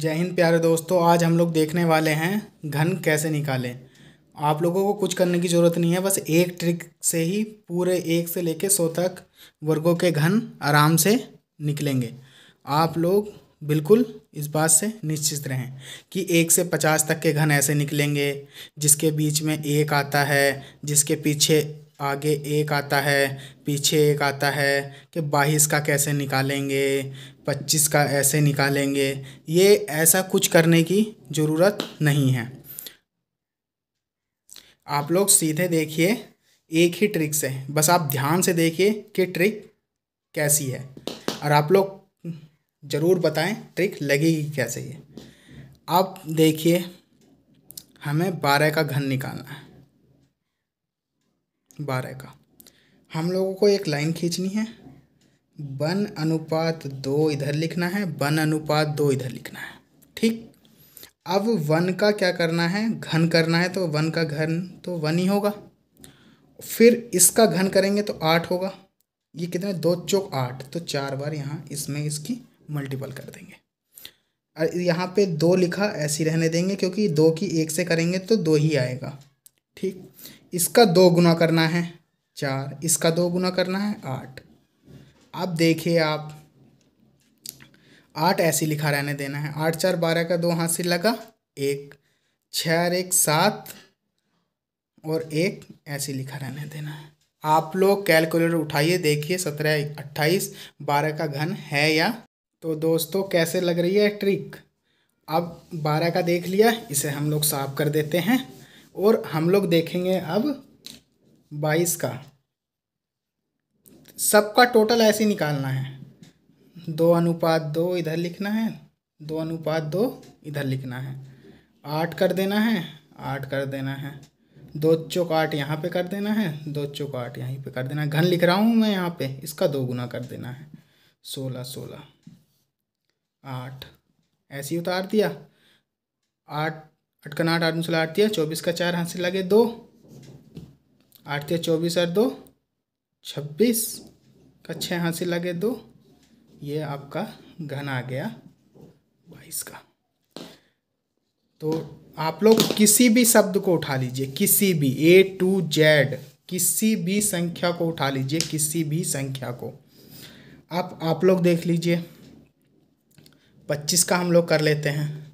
जय हिंद प्यारे दोस्तों आज हम लोग देखने वाले हैं घन कैसे निकालें आप लोगों को कुछ करने की ज़रूरत नहीं है बस एक ट्रिक से ही पूरे एक से लेके सौ तक वर्गों के घन आराम से निकलेंगे आप लोग बिल्कुल इस बात से निश्चित रहें कि एक से पचास तक के घन ऐसे निकलेंगे जिसके बीच में एक आता है जिसके पीछे आगे एक आता है पीछे एक आता है कि बाईस का कैसे निकालेंगे पच्चीस का ऐसे निकालेंगे ये ऐसा कुछ करने की ज़रूरत नहीं है आप लोग सीधे देखिए एक ही ट्रिक से बस आप ध्यान से देखिए कि ट्रिक कैसी है और आप लोग ज़रूर बताएं ट्रिक लगेगी कैसे ये आप देखिए हमें बारह का घन निकालना है बारह का हम लोगों को एक लाइन खींचनी है वन अनुपात दो इधर लिखना है वन अनुपात दो इधर लिखना है ठीक अब वन का क्या करना है घन करना है तो वन का घन तो वन ही होगा फिर इसका घन करेंगे तो आठ होगा ये कितने दो चौक आठ तो चार बार यहाँ इसमें इसकी मल्टीपल कर देंगे और यहाँ पे दो लिखा ऐसी रहने देंगे क्योंकि दो की एक से करेंगे तो दो ही आएगा ठीक इसका दो गुना करना है चार इसका दो गुना करना है आठ अब देखिए आप आठ ऐसे लिखा रहने देना है आठ चार बारह का दो हाथ से लगा एक छः और एक सात और एक ऐसे लिखा रहने देना है आप लोग कैलकुलेटर उठाइए देखिए सत्रह अट्ठाईस बारह का घन है या तो दोस्तों कैसे लग रही है ट्रिक अब बारह का देख लिया इसे हम लोग साफ कर देते हैं और हम लोग देखेंगे अब बाईस का सबका टोटल ऐसे निकालना है दो अनुपात दो इधर लिखना है दो अनुपात दो इधर लिखना है आठ कर देना है आठ कर देना है दो चौक आठ यहाँ पे कर देना है दो चौक आठ यहीं पे कर देना है घन लिख रहा हूँ मैं यहाँ पे इसका दो गुना कर देना है सोलह सोलह आठ ऐसे ही उतार दिया आठ अटकन आठ आठ मिसला आठ चौबीस का चार हाथ से लगे दो आठ तिया चौबीस और दो छब्बीस का छः हाथ से लगे दो ये आपका घन आ गया बाईस का तो आप लोग किसी भी शब्द को उठा लीजिए किसी भी ए टू जेड किसी भी संख्या को उठा लीजिए किसी भी संख्या को आप आप लोग देख लीजिए पच्चीस का हम लोग कर लेते हैं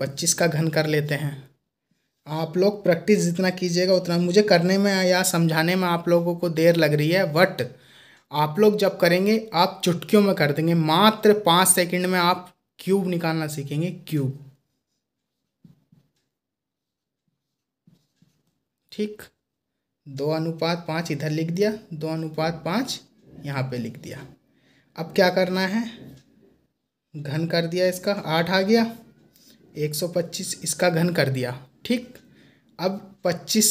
पच्चीस का घन कर लेते हैं आप लोग प्रैक्टिस जितना कीजिएगा उतना मुझे करने में या समझाने में आप लोगों को देर लग रही है बट आप लोग जब करेंगे आप चुटकियों में कर देंगे मात्र पाँच सेकंड में आप क्यूब निकालना सीखेंगे क्यूब ठीक दो अनुपात पाँच इधर लिख दिया दो अनुपात पाँच यहाँ पे लिख दिया अब क्या करना है घन कर दिया इसका आठ आ गया 125 इसका घन कर दिया ठीक अब 25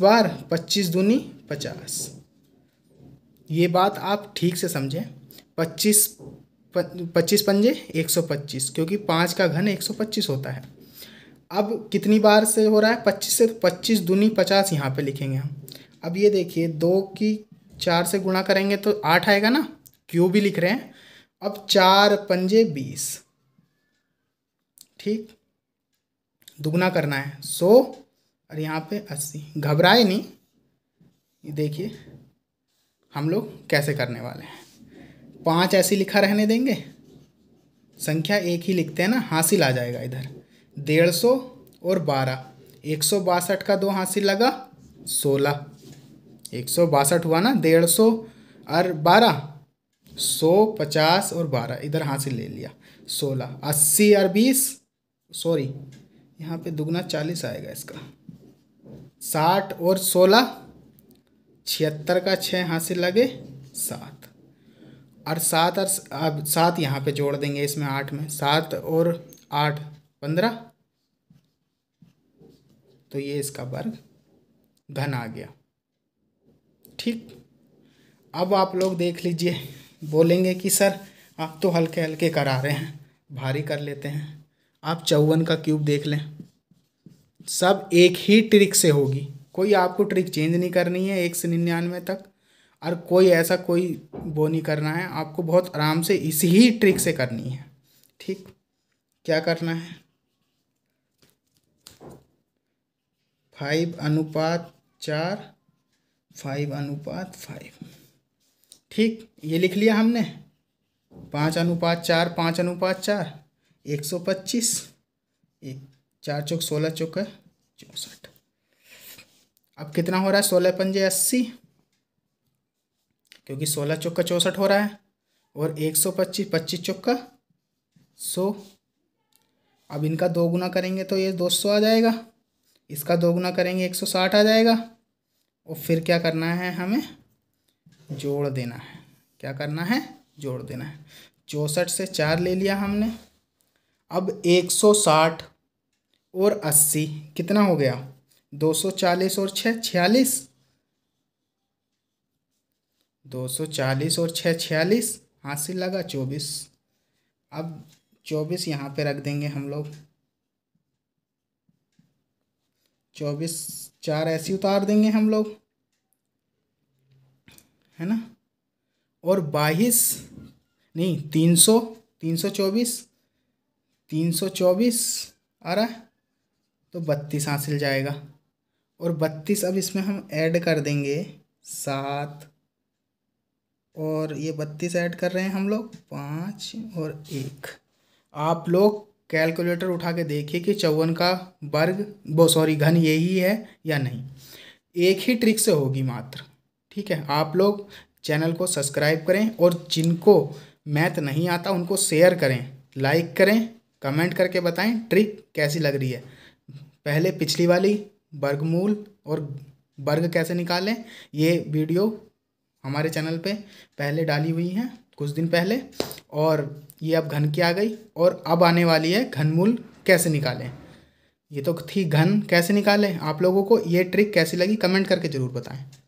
बार 25 दूनी 50 ये बात आप ठीक से समझें 25 पच्चीस पंजे 125 क्योंकि पाँच का घन 125 होता है अब कितनी बार से हो रहा है 25 से तो 25 दूनी 50 यहाँ पे लिखेंगे हम अब ये देखिए दो की चार से गुणा करेंगे तो आठ आएगा ना क्यों भी लिख रहे हैं अब चार पंजे बीस ठीक दुगना करना है सौ और यहाँ पे अस्सी घबराए नहीं ये देखिए हम लोग कैसे करने वाले हैं पाँच ऐसी लिखा रहने देंगे संख्या एक ही लिखते हैं ना हासिल आ जाएगा इधर डेढ़ सौ और बारह एक सौ बासठ का दो हासिल लगा सोलह एक सौ बासठ हुआ ना डेढ़ सौ और बारह सौ पचास और बारह इधर हासिल ले लिया सोलह अस्सी और बीस सॉरी यहाँ पे दुगना चालीस आएगा इसका साठ और सोलह छिहत्तर का छः यहाँ से लगे सात और सात और अब सात यहाँ पे जोड़ देंगे इसमें आठ में सात और आठ पंद्रह तो ये इसका वर्ग घन आ गया ठीक अब आप लोग देख लीजिए बोलेंगे कि सर आप तो हल्के हल्के करा रहे हैं भारी कर लेते हैं आप चौवन का क्यूब देख लें सब एक ही ट्रिक से होगी कोई आपको ट्रिक चेंज नहीं करनी है एक से निन्यानवे तक और कोई ऐसा कोई वो नहीं करना है आपको बहुत आराम से इसी ही ट्रिक से करनी है ठीक क्या करना है फाइव अनुपात चार फाइव अनुपात फाइव ठीक ये लिख लिया हमने पाँच अनुपात चार पाँच अनुपात चार एक सौ पच्चीस एक चार चौक सोलह चौक है चौंसठ अब कितना हो रहा है सोलह पंजे अस्सी क्योंकि सोलह चौक का चौंसठ हो रहा है और एक सौ पच्चीस पच्चीस चौक का सौ अब इनका दो गुना करेंगे तो ये दो सौ आ जाएगा इसका दो गुना करेंगे एक सौ साठ आ जाएगा और फिर क्या करना है हमें जोड़ देना है क्या करना है जोड़ देना है चौंसठ से चार ले लिया हमने अब 160 और 80 कितना हो गया 240 और छः छियालीस दो सौ चालीस और छः छियालीस हासिल लगा चौबीस अब चौबीस यहाँ पे रख देंगे हम लोग चौबीस चार ऐसी उतार देंगे हम लोग है ना और बाईस नहीं तीन सौ तीन सौ चौबीस तीन सौ चौबीस आ रहा है तो बत्तीस हासिल जाएगा और बत्तीस अब इसमें हम ऐड कर देंगे सात और ये बत्तीस ऐड कर रहे हैं हम लोग पाँच और एक आप लोग कैलकुलेटर उठा के देखिए कि चौवन का वर्ग वो सॉरी घन यही है या नहीं एक ही ट्रिक से होगी मात्र ठीक है आप लोग चैनल को सब्सक्राइब करें और जिनको मैथ नहीं आता उनको शेयर करें लाइक करें कमेंट करके बताएं ट्रिक कैसी लग रही है पहले पिछली वाली वर्गमूल और वर्ग कैसे निकालें ये वीडियो हमारे चैनल पे पहले डाली हुई हैं कुछ दिन पहले और ये अब घन की आ गई और अब आने वाली है घनमूल कैसे निकालें ये तो थी घन कैसे निकालें आप लोगों को ये ट्रिक कैसी लगी कमेंट करके ज़रूर बताएं